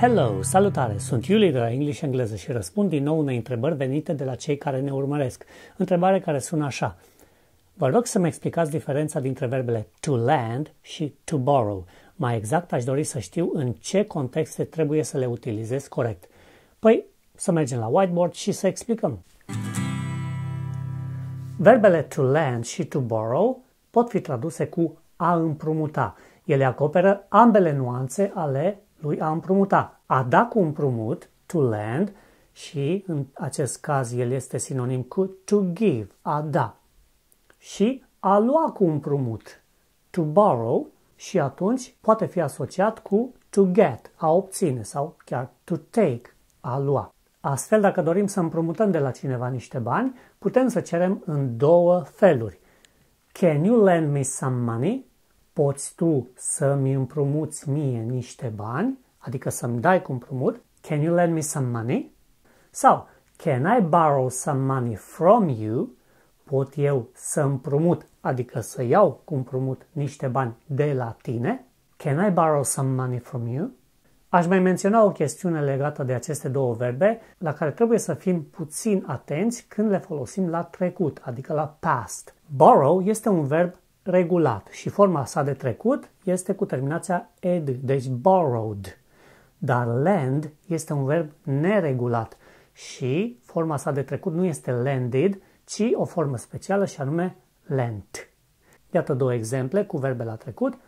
Hello! Salutare! Sunt Iulie de la English Engleză și răspund din nou unei întrebări venite de la cei care ne urmăresc. Întrebare care sună așa. Vă rog să-mi explicați diferența dintre verbele to land și to borrow. Mai exact aș dori să știu în ce contexte trebuie să le utilizez corect. Păi, să mergem la whiteboard și să explicăm. Verbele to land și to borrow pot fi traduse cu a împrumuta. Ele acoperă ambele nuanțe ale lui a împrumuta. A da cu împrumut, to lend, și în acest caz el este sinonim cu to give, a da. Și a lua cu împrumut, to borrow, și atunci poate fi asociat cu to get, a obține sau chiar to take, a lua. Astfel, dacă dorim să împrumutăm de la cineva niște bani, putem să cerem în două feluri. Can you lend me some money? poți tu să-mi împrumuți mie niște bani, adică să-mi dai cu împrumut, can you lend me some money? Sau, can I borrow some money from you? Pot eu să împrumut, adică să iau cu împrumut niște bani de la tine? Can I borrow some money from you? Aș mai menționa o chestiune legată de aceste două verbe, la care trebuie să fim puțin atenți când le folosim la trecut, adică la past. Borrow este un verb regulat și forma sa de trecut este cu terminația ed, deci borrowed. Dar lend este un verb neregulat și forma sa de trecut nu este lended, ci o formă specială și anume lent. Iată două exemple cu verbe la trecut.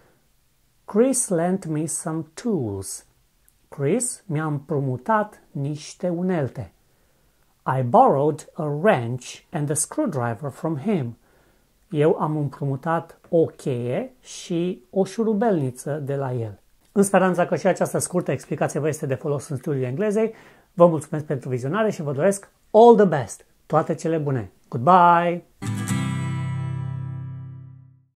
Chris lent me some tools. Chris mi-a împrumutat niște unelte. I borrowed a wrench and a screwdriver from him eu am împrumutat o cheie și o șurubelniță de la el. În speranța că și această scurtă explicație vă este de folos în studiul englezei, vă mulțumesc pentru vizionare și vă doresc all the best, toate cele bune. Goodbye!